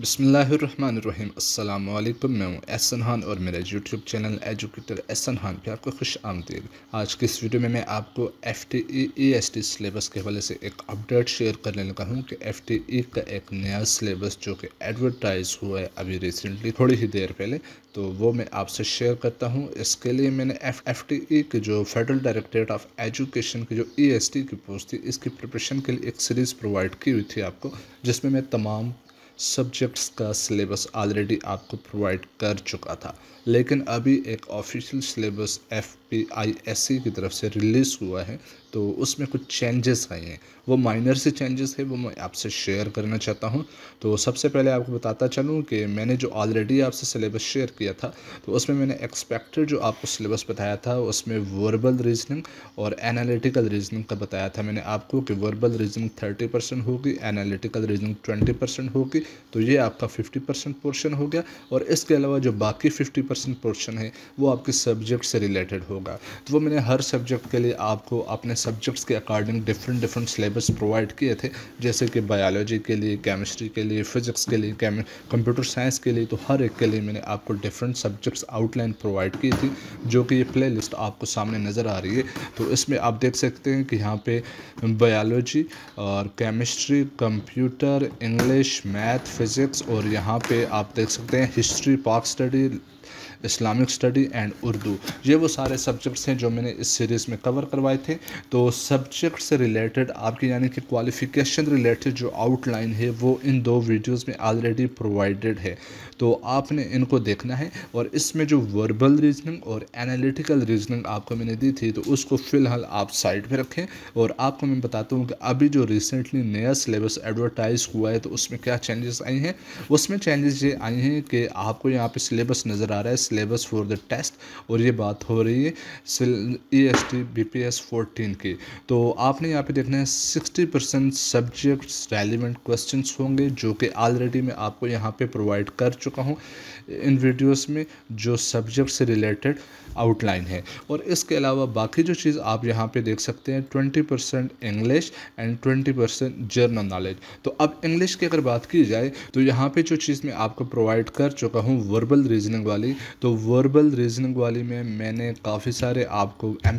बसमीम अल्लाम मैं हूँ एहसन हान और मेरा यूट्यूब चैनल एजुकेटर एहसन हान पे आपको खुश आमदीद आज की इस वीडियो में मैं आपको F T E S T syllabus के हवाले से एक अपडेट शेयर करने लगा हूँ कि एफ टी ई का एक नया सलेबस जो कि एडवर्टाइज़ हुआ है अभी रिसेंटली थोड़ी ही देर पहले तो वो मैं आपसे शेयर करता हूँ इसके लिए मैंने एफ एफ टी ई के जो फेडरल डायरेक्ट्रेट ऑफ एजुकेशन की जो ई एस टी की पोस्ट थी इसकी प्रिपरेशन के लिए एक सीरीज़ प्रोवाइड की हुई थी आपको जिसमें मैं तमाम सब्जेक्ट्स का सिलेबस ऑलरेडी आपको प्रोवाइड कर चुका था लेकिन अभी एक official syllabus F P S C सी की तरफ से रिलीज़ हुआ है तो उसमें कुछ चेंजेस आए हैं वो माइनर से चेंजेस है वो मैं आपसे शेयर करना चाहता हूँ तो सबसे पहले आपको बताता चलूँ कि मैंने जो ऑलरेडी आपसे सिलेबस शेयर किया था तो उसमें मैंने एक्सपेक्टेड जो आपको सिलेबस बताया था उसमें वर्बल रीजनिंग और एनालिटिकल रीजनिंग का बताया था मैंने आपको कि वर्बल रीजनिंग थर्टी परसेंट होगी एनालिटिकल रीजनिंग ट्वेंटी परसेंट होगी तो ये आपका फिफ्टी परसेंट पोर्शन हो गया और इसके अलावा जो बाकी फिफ्टी परसेंट पोर्शन है वो आपके सब्जेक्ट से रिलेटेड होगा तो वो मैंने हर सब्जेक्ट के लिए आपको अपने सब्जेक्ट्स के according different different syllabus provide किए थे जैसे कि बायोलॉजी के लिए केमिस्ट्री के लिए फिजिक्स के लिए कंप्यूटर साइंस के लिए तो हर एक के लिए मैंने आपको डिफरेंट सब्जेक्ट्स आउटलाइन प्रोवाइड की थी जो कि ये प्ले लिस्ट आपको सामने नज़र आ रही है तो इसमें आप देख सकते हैं कि यहाँ पर बायोलॉजी और chemistry computer English math physics और यहाँ पर आप देख सकते हैं history Pak study Islamic study and Urdu ये वो सारे सब्जेक्ट्स हैं जो मैंने इस सीरीज़ में कवर करवाए थे तो सब्जेक्ट से रिलेटेड आपकी यानी कि क्वालिफिकेशन रिलेटेड जो आउटलाइन है वो इन दो वीडियोस में ऑलरेडी प्रोवाइडेड है तो आपने इनको देखना है और इसमें जो वर्बल रीजनिंग और एनालिटिकल रीजनिंग आपको मैंने दी थी तो उसको फ़िलहाल आप साइड पर रखें और आपको मैं बताता हूँ कि अभी जो रिसेंटली नया सिलेबस एडवर्टाइज़ हुआ है तो उसमें क्या चेंजेस आई हैं उसमें चेंजेस ये आई हैं कि आपको यहाँ पर सिलेबस नज़र आ रहा है सिलेबस फॉर द टेस्ट और ये बात हो रही है E S T B P S fourteen की तो आपने यहाँ पे देखना है sixty percent subjects relevant question होंगे जो कि ऑलरेडी मैं आपको यहाँ पे प्रोवाइड कर चुका हूँ इन वीडियोस में जो सब्जेक्ट से रिलेटेड आउटलाइन है और इसके अलावा बाकी जो चीज़ आप यहाँ पे देख सकते हैं twenty percent English and twenty percent general knowledge तो अब इंग्लिश की अगर बात की जाए तो यहाँ पे जो चीज़ मैं आपको प्रोवाइड कर चुका हूँ वर्बल रीजनिंग वाली तो वर्बल रीजनिंग वाली में मैंने काफ़ी सारे आपको एम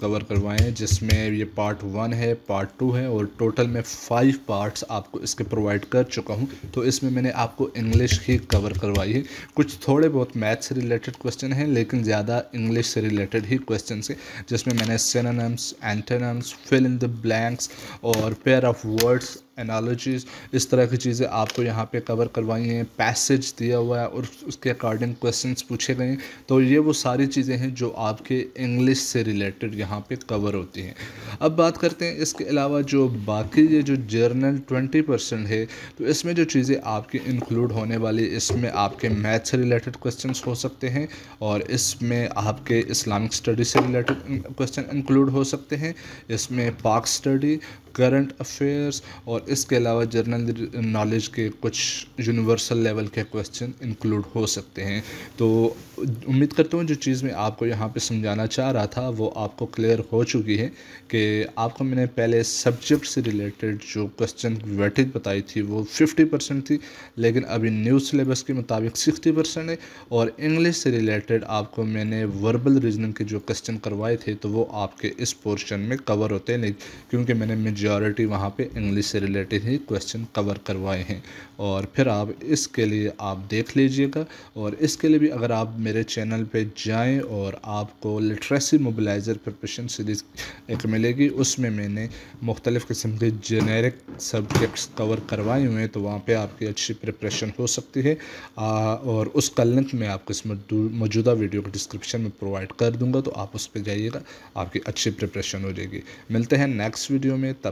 कवर करवाए हैं जिसमें ये पार्ट वन है पार्ट टू है और टोटल में फ़ाइव पार्ट्स आपको इसके प्रोवाइड कर चुका हूँ तो इसमें मैंने आपको इंग्लिश ही कवर करवाई है कुछ थोड़े बहुत मैथ से रिलेटेड क्वेश्चन हैं लेकिन ज़्यादा इंग्लिश से रिलेटेड ही क्वेश्चन है जिसमें मैंने synonyms antonyms fill in the blanks और पेयर ऑफ वर्ड्स एनालॉजीज़ इस तरह की चीज़ें आपको यहाँ पे कवर करवाई हैं पैसेज दिया हुआ है और उसके अकॉर्डिंग क्वेश्चंस पूछे गए हैं तो ये वो सारी चीज़ें हैं जो आपके इंग्लिश से रिलेटेड यहाँ पे कवर होती हैं अब बात करते हैं इसके अलावा जो बाकी ये जो जर्नल ट्वेंटी परसेंट है तो इसमें जो चीज़ें आपके इंक्लूड होने वाली इसमें आपके मैथ से रिलेटेड क्वेश्चन हो सकते हैं और इसमें आपके इस्लामिक स्टडी से रिलेटेड क्वेश्चन इंक्लूड हो सकते हैं इसमें पाक स्टडी करंट अफेयर्स और इसके अलावा जनरल नॉलेज के कुछ यूनिवर्सल लेवल के क्वेश्चन इंक्लूड हो सकते हैं तो उम्मीद करता हूँ जो चीज़ मैं आपको यहाँ पे समझाना चाह रहा था वो आपको क्लियर हो चुकी है कि आपको मैंने पहले सब्जेक्ट से रिलेटेड जो क्वेश्चन वेटेज बताई थी वो फिफ्टी परसेंट थी लेकिन अभी न्यू सिलेबस के मुताबिक सिक्सटी परसेंट है और इंग्लिश से रिलेटेड आपको मैंने वर्बल रीजनिंग के जो क्वेश्चन करवाए थे तो वो आपके इस पोर्शन में कवर होते हैं क्योंकि मैंने मेजॉरिटी वहाँ पे इंग्लिश से रिलेटेड ही क्वेश्चन कवर करवाए हैं और फिर आप इसके लिए आप देख लीजिएगा और इसके लिए भी अगर आप मेरे चैनल पे जाएं और आपको लिटरेसी मोबिलाइज़र प्रपरेशन सीरीज़ एक मिलेगी उसमें मैंने मुख्तलिफ़ किस्म के जेनेरिक सब्जेक्ट्स कवर करवाए हुए हैं तो वहाँ पर आपकी अच्छी प्रपरेशन हो सकती है आ, और उसका लिंक मैं आपको इस मौजूदा वीडियो को डिस्क्रिप्शन में प्रोवाइड कर दूँगा तो आप उस पर जाइएगा आपकी अच्छी प्रपरेशन हो जाएगी मिलते हैं नेक्स्ट वीडियो में तब